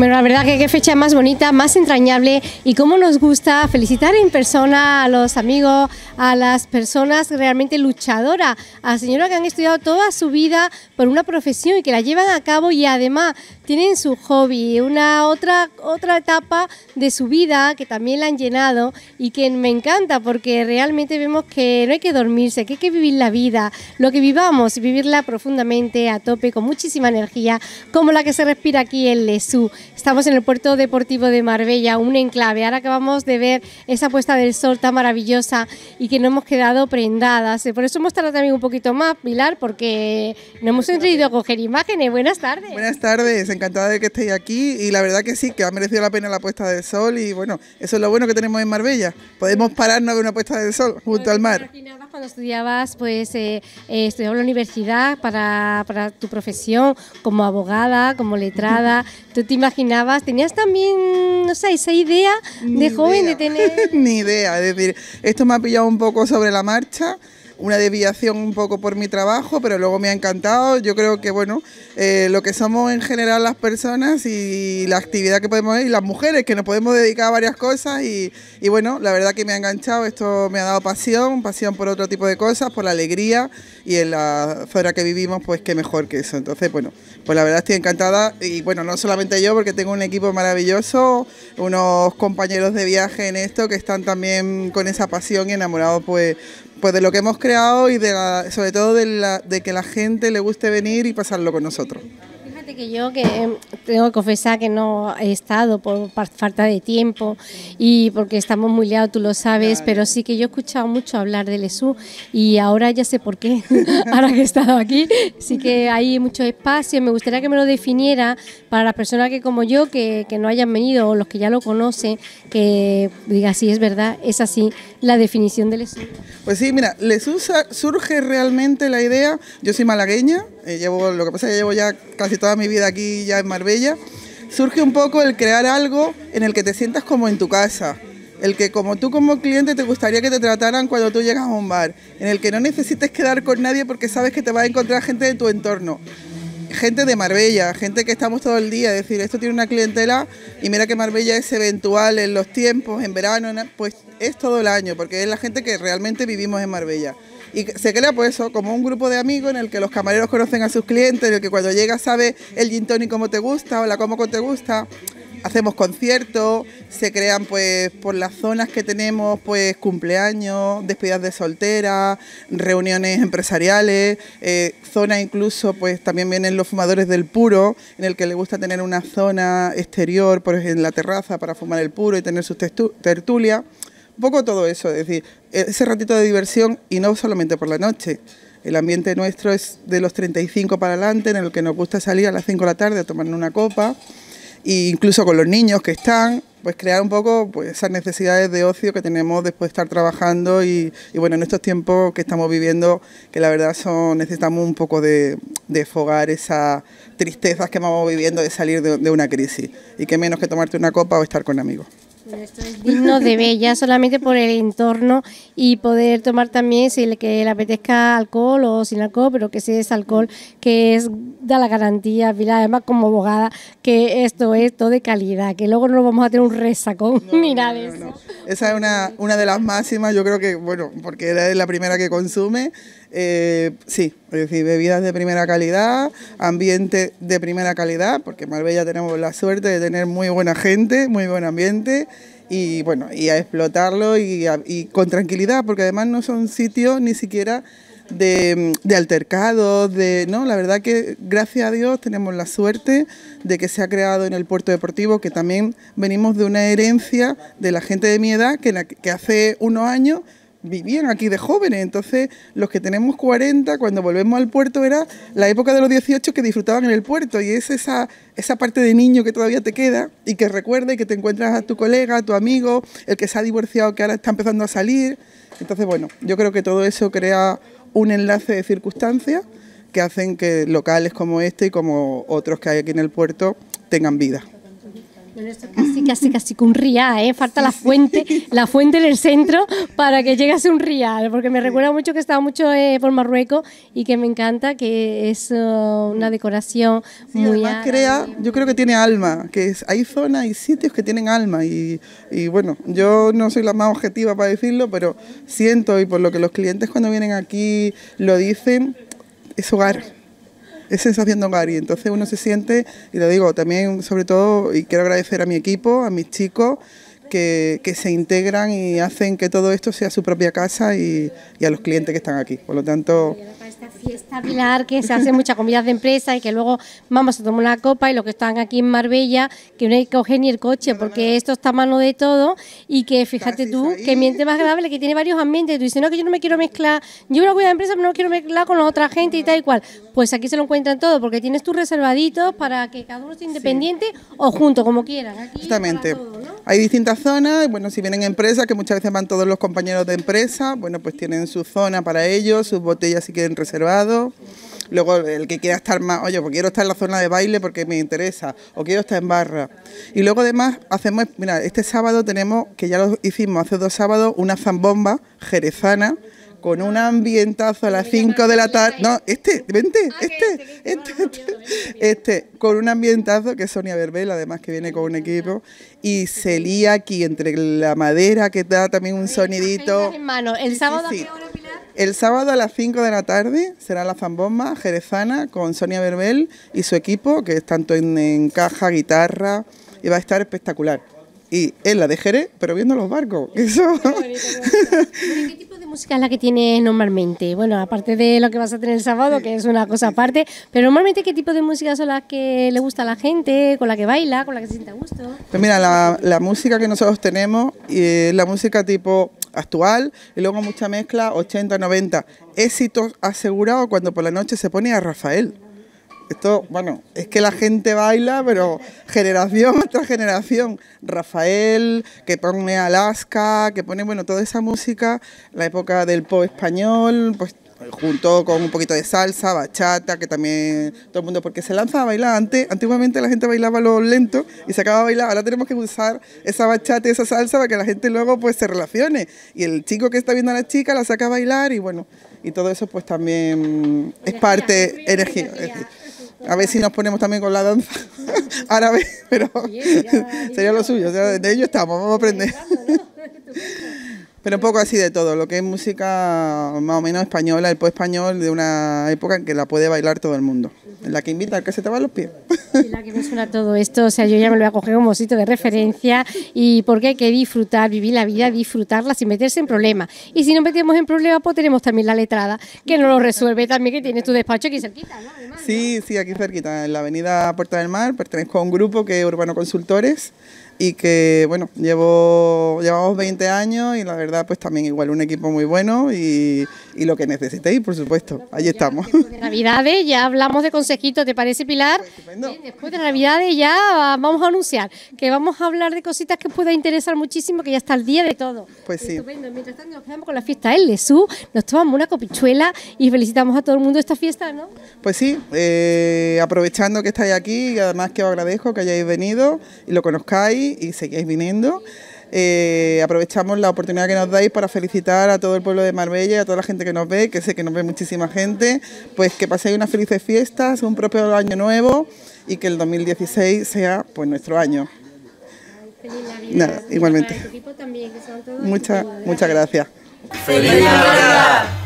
Bueno, la verdad que qué fecha más bonita, más entrañable y cómo nos gusta felicitar en persona a los amigos, a las personas realmente luchadoras, a señoras que han estudiado toda su vida por una profesión y que la llevan a cabo y además tienen su hobby, una otra, otra etapa de su vida que también la han llenado y que me encanta porque realmente vemos que no hay que dormirse, que hay que vivir la vida, lo que vivamos, vivirla profundamente, a tope, con muchísima energía, como la que se respira aquí en Lesú. Estamos en el puerto deportivo de Marbella, un enclave. Ahora acabamos de ver esa puesta del sol tan maravillosa y que no hemos quedado prendadas. Por eso hemos tardado también un poquito más, Pilar, porque no hemos entendido a coger imágenes. Buenas tardes. Buenas tardes, encantada de que estéis aquí y la verdad que sí, que ha merecido la pena la puesta del sol y bueno, eso es lo bueno que tenemos en Marbella. Podemos pararnos de una puesta del sol junto al mar. Cuando estudiabas, pues eh, eh, estudiabas en la universidad para, para tu profesión como abogada, como letrada, ¿tú te imaginas ¿Tenías también, no sé, esa idea de joven de tener...? Ni idea, es decir, esto me ha pillado un poco sobre la marcha una desviación un poco por mi trabajo, pero luego me ha encantado. Yo creo que, bueno, eh, lo que somos en general las personas y la actividad que podemos hacer, y las mujeres, que nos podemos dedicar a varias cosas. Y, y bueno, la verdad que me ha enganchado, esto me ha dado pasión, pasión por otro tipo de cosas, por la alegría y en la zona que vivimos, pues qué mejor que eso. Entonces, bueno, pues la verdad estoy encantada y bueno, no solamente yo, porque tengo un equipo maravilloso, unos compañeros de viaje en esto que están también con esa pasión y enamorados pues pues de lo que hemos creado y sobre todo de, la, de que la gente le guste venir y pasarlo con nosotros que yo que em, tengo que confesar que no he estado por falta de tiempo y porque estamos muy liados, tú lo sabes, pero sí que yo he escuchado mucho hablar del ESU y ahora ya sé por qué, ahora que he estado aquí, sí que hay mucho espacio, me gustaría que me lo definiera para las personas que como yo, que, que no hayan venido o los que ya lo conocen, que diga si sí, es verdad, es así la definición del ESU. Pues sí, mira, LESU surge realmente la idea, yo soy malagueña, eh, llevo, lo que pasa es que llevo ya casi toda mi vida aquí ya en Marbella, surge un poco el crear algo en el que te sientas como en tu casa, el que como tú como cliente te gustaría que te trataran cuando tú llegas a un bar, en el que no necesites quedar con nadie porque sabes que te va a encontrar gente de tu entorno, gente de Marbella, gente que estamos todo el día, es decir, esto tiene una clientela y mira que Marbella es eventual en los tiempos, en verano, pues es todo el año, porque es la gente que realmente vivimos en Marbella. Y se crea pues eso, como un grupo de amigos en el que los camareros conocen a sus clientes, en el que cuando llega sabe el gin tonic como te gusta o la como te gusta hacemos conciertos, se crean pues por las zonas que tenemos pues cumpleaños, despedidas de soltera, reuniones empresariales, zonas eh, zona incluso pues también vienen los fumadores del puro, en el que le gusta tener una zona exterior, por en la terraza para fumar el puro y tener sus tertulias, un poco todo eso, es decir, e-, ese ratito de diversión y no solamente por la noche. El ambiente nuestro es de los 35 para adelante, en el que nos gusta salir a las 5 de la tarde a tomar una copa incluso con los niños que están, pues crear un poco pues, esas necesidades de ocio que tenemos después de estar trabajando y, bueno, en estos tiempos que estamos viviendo, que la verdad son necesitamos un poco de, de fogar esas tristezas que vamos viviendo de salir de, de una crisis y que menos que tomarte una copa o estar con amigos. Esto es digno de bella solamente por el entorno y poder tomar también si le, que apetezca alcohol o sin alcohol, pero que si es alcohol, que es da la garantía, Pila además como abogada, que esto es todo de calidad, que luego no vamos a tener un resacón. Mirad eso. Esa es una, una de las máximas, yo creo que, bueno, porque es la primera que consume eh, sí, es decir, bebidas de primera calidad, ambiente de primera calidad, porque en Marbella tenemos la suerte de tener muy buena gente, muy buen ambiente y bueno, y a explotarlo y, con tranquilidad, porque además no son sitios ni siquiera de, altercados, de no, la verdad que gracias a Dios tenemos la suerte de que se ha creado en el puerto deportivo, que también venimos de una herencia de la gente de mi edad que hace unos años vivían aquí de jóvenes. Entonces, los que tenemos 40, cuando volvemos al puerto, era la época de los 18 que disfrutaban en el puerto. Y es esa, esa parte de niño que todavía te queda y que recuerda y que te encuentras a tu colega, a tu amigo, el que se ha divorciado, que ahora está empezando a salir. Entonces, bueno, yo creo que todo eso crea un enlace de circunstancias que hacen que locales como este y como otros que hay aquí en el puerto tengan vida. Casi, casi, casi que un rial, ¿eh? Falta la fuente, la fuente en el centro para que llegase un rial, porque me recuerda mucho que estaba mucho eh, por Marruecos y que me encanta, que es eh, una decoración muy... Además crea, yo creo que tiene alma, que hay zonas y sitios que tienen alma y bueno, yo no soy la más objetiva para decirlo, pero siento y por lo que los clientes cuando vienen aquí lo dicen, es hogar es sensación hogar y Entonces uno se siente, y lo digo también, sobre todo, y quiero agradecer a mi equipo, a mis chicos, que, se integran y hacen que todo esto sea su propia casa y, y a los clientes que están aquí. Por lo tanto fiesta Pilar, que se hace mucha comida de empresa y que luego vamos a tomar una copa y los que están aquí en Marbella, que no hay que coger ni el coche, porque esto está a mano de todo y que fíjate tú, que miente más agradable, que tiene varios ambientes. Tú dices, no, que yo no me quiero mezclar, yo una comida de empresa, pero no quiero mezclar con la otra gente y tal y cual. Pues aquí se lo encuentran todo, porque tienes tus reservaditos para que cada uno esté independiente o junto, como quieran. Justamente. Hay distintas zonas, bueno, si vienen empresas, que muchas veces van todos los compañeros de empresa, bueno, pues tienen su zona para ellos, sus botellas si quieren reservado. Luego el que quiera estar más, oye, pues quiero estar en la zona de baile porque me interesa, o quiero estar en barra. Y luego además hacemos, mira, este sábado tenemos, que ya lo hicimos hace dos sábados, una zambomba jerezana con un ambientazo a las 5 de la tarde. No, este, vente, ah, este, este, este, este, con un ambientazo que es Sonia Verbel, además que viene con un equipo, y se lía aquí entre la madera que da también un sonidito. El sábado El sábado a las 5 de la tarde será la zambomba jerezana con Sonia Verbel y su equipo, que es tanto en, caja, guitarra, y va a estar espectacular. Y es la de Jerez, pero viendo los barcos. Eso. música es la que tiene normalmente? Bueno, aparte de lo que vas a tener el sábado, que es una cosa aparte, pero normalmente ¿qué tipo de música son las que le gusta a la gente, con la que baila, con la que se siente a gusto? Pues mira, la, música que nosotros tenemos es eh, la música tipo actual y luego mucha mezcla 80-90. Éxito asegurado cuando por la noche se pone a Rafael. Esto, bueno, es que la gente baila, pero generación tras generación. Rafael, que pone Alaska, que pone, bueno, toda esa música, la época del pop español, pues junto con un poquito de salsa, bachata, que también todo el mundo, porque se lanza a bailar antes, antiguamente la gente bailaba lo lento y se acaba de bailar, ahora tenemos que usar esa bachata y esa salsa para que la gente luego pues se relacione y el chico que está viendo a la chica la saca a bailar y bueno, y todo eso pues también es parte energía. A ver si nos ponemos también con la danza árabe, pero sería lo suyo, de ello estamos, vamos a aprender. Pero un poco así de todo, lo que es música más o menos española, el pop español de una época en que la puede bailar todo el mundo la que invita al que se te va a los pies. la que me suena todo esto, o sea, yo ya me lo voy a coger como sitio de referencia y porque hay que disfrutar, vivir la vida, disfrutarla sin meterse en problemas. Y si no metemos en problemas, pues tenemos también la letrada, que nos lo resuelve también, que tiene tu despacho aquí cerquita, ¿no? sí, sí, aquí cerquita, en la avenida Puerta del Mar, pertenezco a un grupo que es Urbano Consultores y que bueno, llevo, llevamos 20 años y la verdad pues también igual un equipo muy bueno y, lo que necesitéis, por supuesto, ahí estamos. Navidades ya hablamos de consejito, ¿te parece, Pilar? Pues, después de Navidades ya vamos a anunciar que vamos a hablar de cositas que pueda interesar muchísimo, que ya está el día de todo. Pues sí. Mientras tanto, nos quedamos con la fiesta de Lesú, nos tomamos una copichuela y felicitamos a todo el mundo esta fiesta, ¿no? Pues sí, eh, aprovechando que estáis aquí, y además que os agradezco que hayáis venido y lo conozcáis y seguís viniendo. Eh, aprovechamos la oportunidad que nos dais para felicitar a todo el pueblo de Marbella y a toda la gente que nos ve, que sé que nos ve muchísima gente, pues que paséis unas felices fiestas, un propio año nuevo y que el 2016 sea pues nuestro año. Feliz Navidad. Nada, igualmente. muchas, muchas gracias. ¡Feliz Navidad!